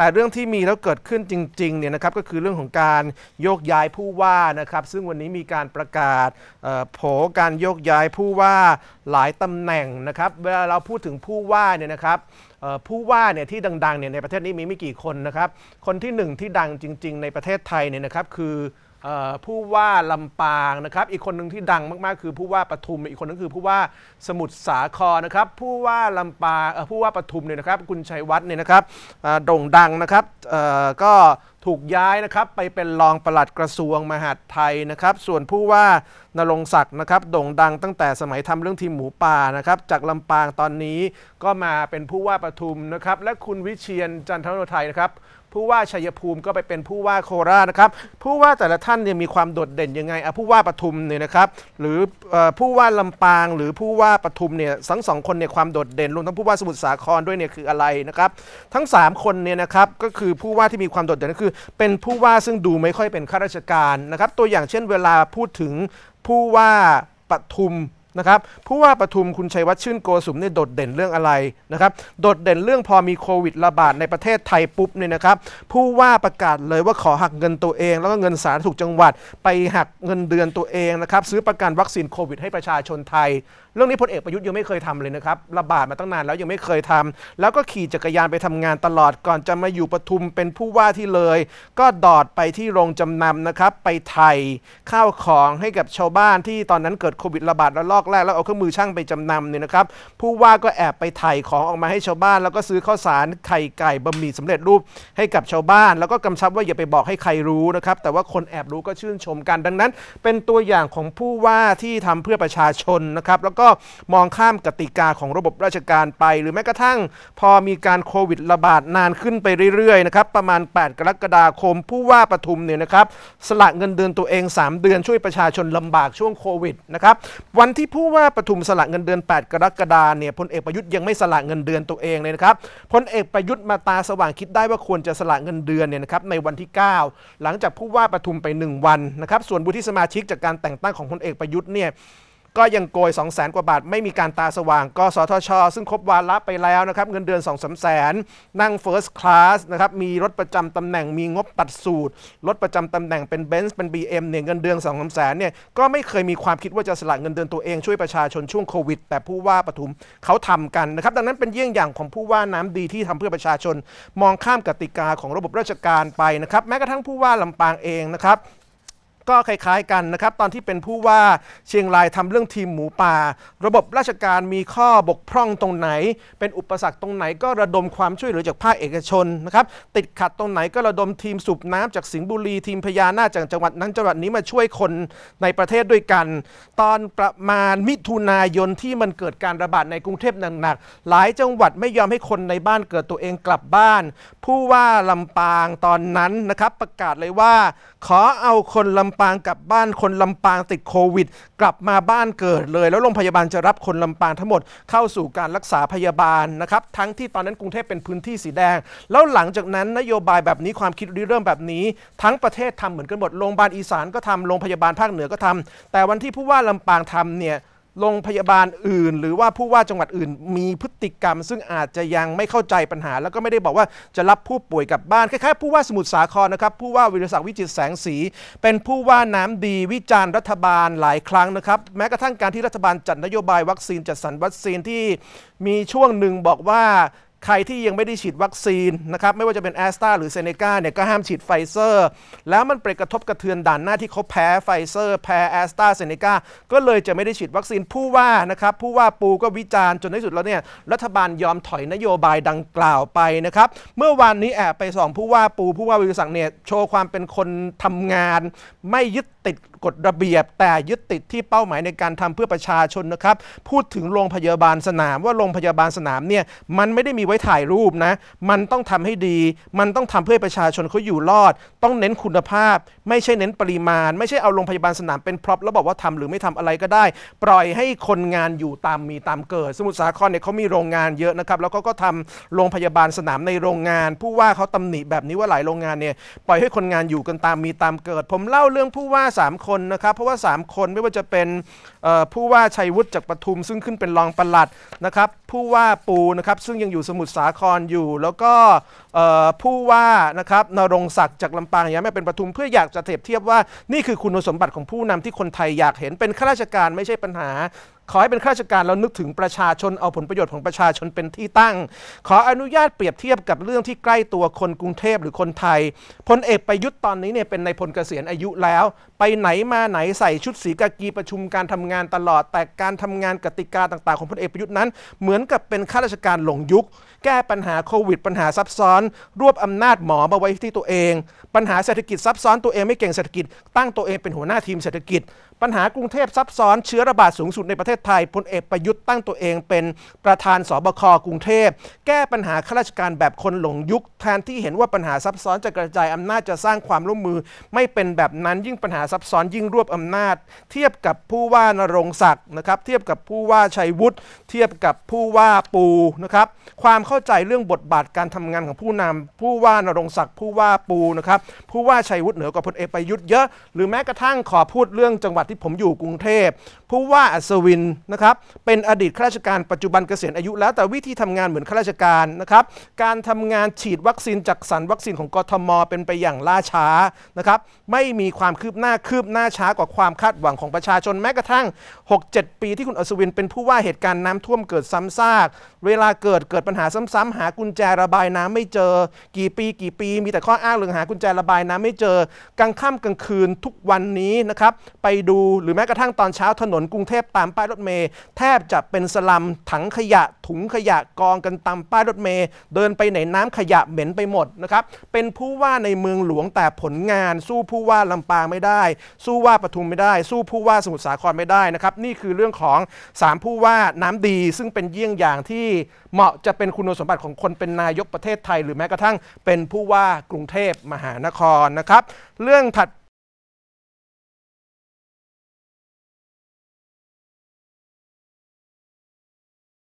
แต่เรื่องที่มีแล้วเกิดขึ้นจริงๆเนี่ยนะครับก็คือเรื่องของการโยกย้ายผู้ว่านะครับ ซึ่งวันนี้มีการประกาศโผการโยกย้ายผู้ว่าหลายตำแหน่งนะครับเวลาเราพูดถึงผู้ว่าเนี่ยนะครับผู้ว่าเนี่ยที่ดังๆเนี่ยในประเทศนี้มีไม่กี่คนนะครับ คนที่หนึ่งที่ดังจริง ๆ ในประเทศไทยเนี่ยนะครับคือผู้ว่าลำปางนะครับ อีกคนหนึ่งที่ดังมากๆคือผู้ว่าปทุมอีกคนนึงคือผู้ว่าสมุทรสาครนะครับผู้ว่าลำปางผู้ว่าปทุมเนี่ยนะครับ คุณชัยวัฒน์เนี่ยนะครับโด่งดังนะครับก็ถูกย้ายนะครับไปเป็นรองปลัดกระทรวงมหาดไทยนะครับ ส่วนผู้ว่านรงศักดิ์นะครับโด่งดังตั้งแต่สมัยทำเรื่องทีมหมูป่านะครับจากลำปางตอนนี้ ก็มาเป็นผู้ว่าปทุมนะครับและคุณวิเชียนจันทโนไทยนะครับผู้ว่าชัยภูมิก็ไปเป็นผู้ว่าโคราชนะครับผู้ว่าแต่ละท่านเนี่ยมีความโดดเด่นยังไงอ่ะผู้ว่าปทุมเนี่ยนะครับ หรือผู้ว่าลำปาง หรือผู้ว่าปทุมเนี่ยทั้งสองคนเนี่ยความโดดเด่นรวมทั้งผู้ว่าสมุทรสาครด้วยเนี่ยคืออะไรนะครับ ทั้ง3คนเนี่ยนะครับก็คือผู้ว่าที่มีความโดดเด่นก็คือเป็นผู้ว่าซึ่งดูไม่ค่อยเป็นข้าราชการนะครับตัวอย่างเช่นเวลาพูดถึงผู้ว่าปทุมนะครับผู้ว่าปทุม คุณชัยวัฒน์ชื่นโกสุมเนี่ยโดดเด่นเรื่องอะไรนะครับ โดดเด่นเรื่องพอมีโควิดระบาดในประเทศไทยปุ๊บเนี่ยนะครับ ผู้ว่าประกาศเลยว่าขอหักเงินตัวเอง แล้วก็เงินสาธารณสุขจังหวัดไปหักเงินเดือนตัวเองนะครับซื้อประกันวัคซีนโควิดให้ประชาชนไทยเรื่องนี้พลเอกประยุทธ์ยังไม่เคยทำเลยนะครับระบาดมาตั้งนาน แล้วยังไม่เคยทำ แล้วก็ขี่จักรยานไปทำงานตลอดก่อนจะมาอยู่ปทุมเป็นผู้ว่าที่เลย ก็ดอดไปที่โรงจำนำนะครับไปไถ่ข้าวของให้กับชาวบ้าน ที่ตอนนั้นเกิดโควิดระบาดระลอกแรกแล้วเอาเครื่องมือช่างไปจำนำเนี่ยนะครับ ผู้ว่าก็แอบไปไถ่ของออกมาให้ชาวบ้าน แล้วก็ซื้อข้าวสารไข่ไก่บะหมี่สำเร็จรูปให้กับชาวบ้าน แล้วก็กำชับว่าอย่าไปบอกให้ใครรู้นะครับแต่ว่าคนแอบรู้ก็ชื่นชมกัน ดังนั้น เป็นตัวอย่างของผู้ว่าที่ทำเพื่อประชาชนนะครับแล้วกก็มองข้ามกติกาของระบบราชการไป หรือแม้กระทั่ง พอมีการโควิดระบาดนานขึ้นไปเรื่อยๆนะครับประมาณ 8 กรกฎาคมผู้ว่าปทุมเนี่ยนะครับสละเงินเดือนตัวเอง 3 เดือนช่วยประชาชนลำบากช่วงโควิดนะครับวันที่ผู้ว่าปทุมสละเงินเดือน 8 กรกฎาคมเนี่ยพลเอกประยุทธ์ยังไม่สละเงินเดือนตัวเองเลยนะครับพลเอกประยุทธ์มาตาสว่างคิดได้ว่าควรจะสละเงินเดือนเนี่ยนะครับในวันที่ 9 หลังจากผู้ว่าปทุมไป 1 วันนะครับส่วนบุตรที่สมาชิกจากการแต่งตั้งของพลเอกประยุทธ์เนี่ยก็ยังโกย2 0 0 0 0กว่าบาท ไม่มีการตาสว่างกสทช ซึ่งครบวาระไปแล้วนะครับเงินเดือน 2 3 0 0 0 0นั่ง First Class นะครับมีรถประจำตำแหน่งมีงบตัดสูตร รถประจำตำแหน่งเป็นเบนซ์เป็น BM เนี่ย เงินเดือน2 3 0 0 0 0เนี่ยก็ไม่เคยมีความคิดว่าจะสละเงินเดือนตัวเองช่วยประชาชนช่วงโควิดแต่ผู้ว่าปทุมเขาทำกันนะครับ ดังนั้นเป็นเยี่ยงอย่างของผู้ว่าน้ำดีที่ทำเพื่อประชาชนมองข้ามกติกาของระบบราชการไปนะครับ แม้กระทั่งผู้ว่าลำปางเองนะครับก็คล้าย ๆกันนะครับตอนที่เป็นผู้ว่าเชียงรายทำเรื่องทีมหมูป่า ระบบราชการมีข้อบกพร่องตรงไหน เป็นอุปสรรคตรงไหนก็ระดมความช่วยเหลือจากภาคเอกชนนะครับติดขัดตรงไหนก็ระดมทีมสูบน้ำ จากสิงห์บุรีทีมพญานาจากจังหวัดนั้น จังหวัดนี้มาช่วยคนในประเทศด้วยกัน ตอนประมาณมิถุนายนที่มันเกิดการระบาดในกรุงเทพหนักๆหลายจังหวัดไม่ยอมให้คนในบ้านเกิดตัวเองกลับบ้าน ผู้ว่าลำปางตอนนั้นนะครับประกาศเลยว่า ขอเอาคนลำำปางกลับบ้านคนลำปางติดโควิด กลับมาบ้านเกิดเลย แล้วโรงพยาบาลจะรับคนลำปางทั้งหมดเข้าสู่การรักษาพยาบาลนะครับทั้งที่ตอนนั้นกรุงเทพเป็นพื้นที่สีแดง แล้วหลังจากนั้นนโยบายแบบนี้ความคิดริเริ่มแบบนี้ ทั้งประเทศทำเหมือนกันหมดโรงพยาบาลอีสานก็ทำโรงพยาบาลภาคเหนือก็ทำ แต่วันที่ผู้ว่าลำปางทำเนี่ยโรงพยาบาลอื่นหรือว่าผู้ว่าจังหวัดอื่นมีพฤติกรรม ซึ่งอาจจะยังไม่เข้าใจปัญหา แล้วก็ไม่ได้บอกว่าจะรับผู้ป่วยกลับบ้าน คล้ายๆผู้ว่าสมุทรสาครนะครับผู้ว่าวิรศักดิ์วิจิตแสงสีเป็นผู้ว่าน้ำดีวิจารณ์รัฐบาลหลายครั้งนะครับแม้กระทั่งการที่รัฐบาลจัดนโยบายวัคซีนจัดสรรวัคซีนที่มีช่วงหนึ่งบอกว่าใครที่ยังไม่ได้ฉีดวัคซีนนะครับไม่ว่าจะเป็นแอสตราหรือเซเนกาเนี่ยก็ห้ามฉีดไฟเซอร์แล้วมันไปกระทบกระเทือนด่านหน้าที่เขาแพ้ไฟเซอร์ แพ้แอสตราเซเนกาก็เลยจะไม่ได้ฉีดวัคซีนผู้ว่านะครับผู้ว่าปูก็วิจารณ์จนในสุดแล้วเนี่ยรัฐบาลยอมถอยนโยบายดังกล่าวไปนะครับเมื่อวานนี้แอบไปสองผู้ว่าปูผู้ว่าวิวสังเนี่ยโชว์ความเป็นคนทำงานไม่ยึดติดกฎระเบียบแต่ยึดติดที่เป้าหมายในการทำเพื่อประชาชนนะครับพูดถึงโรงพยาบาลสนาม ว่าโรงพยาบาลสนามเนี่ยมันไม่ได้มีไว้ถ่ายรูปนะมันต้องทำให้ดี มันต้องทำเพื่อประชาชนเขาอยู่รอด ต้องเน้นคุณภาพ ไม่ใช่เน้นปริมาณ ไม่ใช่เอาโรงพยาบาลสนามเป็นพร็อพแล้วบอกว่าทำหรือไม่ทำอะไรก็ได้ ปล่อยให้คนงานอยู่ตามมีตามเกิด สมุทรสาครเนี่ยเขามีโรงงานเยอะนะครับ แล้วก็ก็ทำโรงพยาบาลสนามในโรงงานผู้ว่าเขาตำหนิแบบนี้ว่าหลายโรงงานเนี่ยปล่อยให้คนงานอยู่กันตามมีตามเกิด ผมเล่าเรื่องผู้ว่า3คคนนะครับเพราะว่า3คนไม่ว่าจะเป็นผู้ว่าชัยวุฒิจากปทุมซึ่งขึ้นเป็นรองปลัดนะครับผู้ว่าปูนะครับซึ่งยังอยู่สมุทรสาครอยู่ แล้วก็ผู้ว่านะครับนรงศักดิ์จากลำปางยางไม่เป็นปทุมเพื่ออยากจะเทียบเทียบว่านี่คือคุณสมบัติของผู้นำที่คนไทยอยากเห็นเป็นข้าราชการไม่ใช่ปัญหา ขอให้เป็นข้าราชการแล้วนึกถึงประชาชนเอาผลประโยชน์ของประชาชนเป็นที่ตั้ง ขออนุญาตเปรียบเทียบกับเรื่องที่ใกล้ตัวคนกรุงเทพหรือคนไทยพลเอกประยุทธ์ตอนนี้เนี่ยเป็นในพลเกษียณอายุแล้วไปไหนมาไหนใส่ชุดสีกากีประชุมการทำงานตลอด แต่การทำงานกติกาต่างๆ ของพลเอกประยุทธ์นั้น เหมือนกับเป็นข้าราชการหลงยุคแก้ปัญหาโควิดปัญหาซับซ้อน รวบอำนาจหมอมาไว้ที่ตัวเองปัญหาเศรษฐกิจซับซ้อนตัวเองไม่เก่งเศรษฐกิจตั้งตัวเองเป็นหัวหน้าทีมเศรษฐกิจ ปัญหากรุงเทพซับซ้อนเชื้อระบาดสูงสุดในประเทศไทยพลเอกประยุทธ์ตั้งตัวเอง เป็นประธานสบคกรุงเทพแก้ปัญหาข้าราชการแบบคนหลงยุคแทนที่เห็นว่าปัญหาซับซ้อนจะกระจายอำนาจจะสร้างความร่วมมือ ไม่เป็นแบบนั้นยิ่งปัญหาซับซ้อนยิ่งรวบอำนาจ เทียบกับผู้ว่านรงศักดิ์นะครับเทียบกับผู้ว่าชัยวุฒิเทียบกับผู้ว่าปูนะครับความเข้าใจเรื่องบทบาทการทำงานของผู้นำ ผู้ว่านรงศักดิ์ผู้ว่าปูนะครับผู้ว่าชัยวุฒิเหนือกว่าพลเอกประยุทธ์เยอะ หรือแม้กระทั่งขอพูดเรื่องจังหวัดที่ผมอยู่กรุงเทพผู้ว่าอัศวินนะครับเป็นอดีตข้าราชการปัจจุบันเกษียณอายุแล้วแต่วิธีทำงานเหมือนข้าราชการนะครับการทำงานฉีดวัคซีนจักสรรวัคซีนของกทมเป็นไปอย่างล่าช้านะครับไม่มีความคืบหน้าคืบหน้าช้ากว่าความคาดหวังของประชาชนแม้กระทั่ง 6-7 ปีที่คุณอัศวิน เป็นผู้ว่าเหตุการณ์น้ำท่วมเกิดซ้ำซาก เวลาเกิดเกิดปัญหาซ้ำๆ หากุญแจระบายน้ำไม่เจอ กี่ปีกี่ปี มีแต่ข้ออ้างเรื่องหากุญแจระบายน้ำไม่เจอกลางค่ำกลางคืนทุกวันนี้นะครับไปดูหรือแม้กระทั่งตอนเช้าถนนกรุงเทพตามป้ายรถเมย์แทบจะเป็นสลัมถังขยะถุงขยะกองกันตามป้ายรถเมย์เดินไปไหนน้ำขยะเหม็นไปหมดนะครับเป็นผู้ว่าในเมืองหลวงแต่ผลงานสู้ผู้ว่าลำปางไม่ได้สู้ว่าปทุมไม่ได้ สู้ผู้ว่าสมุทรสาครไม่ได้นะครับนี่คือเรื่องของ 3 ผู้ว่าน้ำดีซึ่งเป็นเยี่ยงอย่างที่เหมาะจะเป็นคุณสมบัติของคนเป็นนายกประเทศไทย หรือแม้กระทั่งเป็นผู้ว่ากรุงเทพมหานครนะครับเรื่องถัด